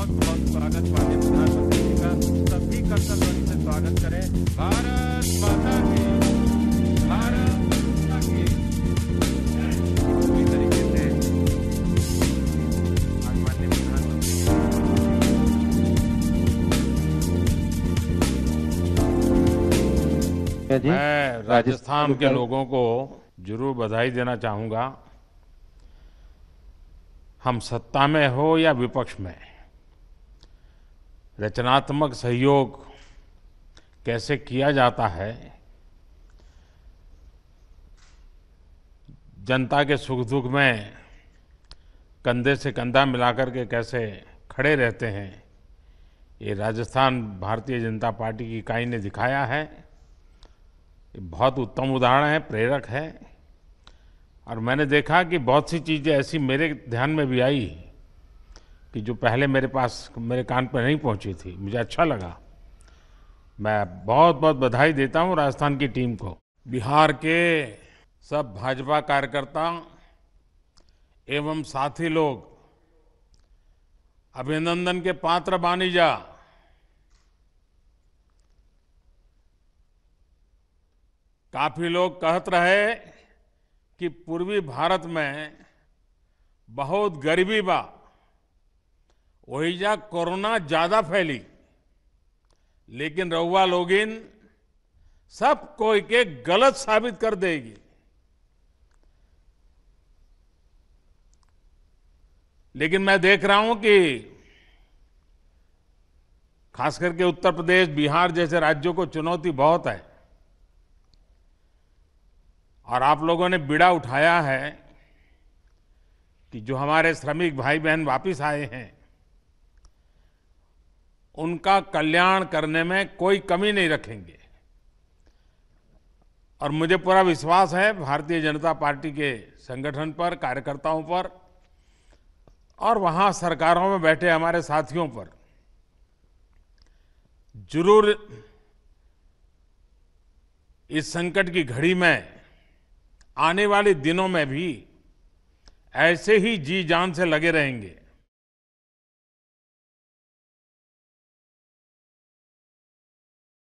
बहुत बहुत स्वागत माननीय प्रधानमंत्री जी का सभी कर्तव्यों से स्वागत करें भारत माता की भारत माता की से मैं राजस्थान के लोगों को जरूर बधाई देना चाहूंगा हम सत्ता में हो या विपक्ष में रचनात्मक सहयोग कैसे किया जाता है जनता के सुख दुख में कंधे से कंधा मिलाकर के कैसे खड़े रहते हैं ये राजस्थान भारतीय जनता पार्टी की इकाई ने दिखाया है ये बहुत उत्तम उदाहरण है प्रेरक है और मैंने देखा कि बहुत सी चीज़ें ऐसी मेरे ध्यान में भी आई कि जो पहले मेरे पास मेरे कान पर नहीं पहुंची थी मुझे अच्छा लगा मैं बहुत बहुत बधाई देता हूं राजस्थान की टीम को बिहार के सब भाजपा कार्यकर्ता एवं साथी लोग अभिनंदन के पात्र बानी जा काफी लोग कहत रहे कि पूर्वी भारत में बहुत गरीबी बा वही जा कोरोना ज्यादा फैली लेकिन रहुआ लोगिन सब कोई के गलत साबित कर देगी लेकिन मैं देख रहा हूं कि खास करके उत्तर प्रदेश बिहार जैसे राज्यों को चुनौती बहुत है और आप लोगों ने बीड़ा उठाया है कि जो हमारे श्रमिक भाई बहन वापस आए हैं उनका कल्याण करने में कोई कमी नहीं रखेंगे और मुझे पूरा विश्वास है भारतीय जनता पार्टी के संगठन पर कार्यकर्ताओं पर और वहां सरकारों में बैठे हमारे साथियों पर जरूर इस संकट की घड़ी में आने वाले दिनों में भी ऐसे ही जी जान से लगे रहेंगे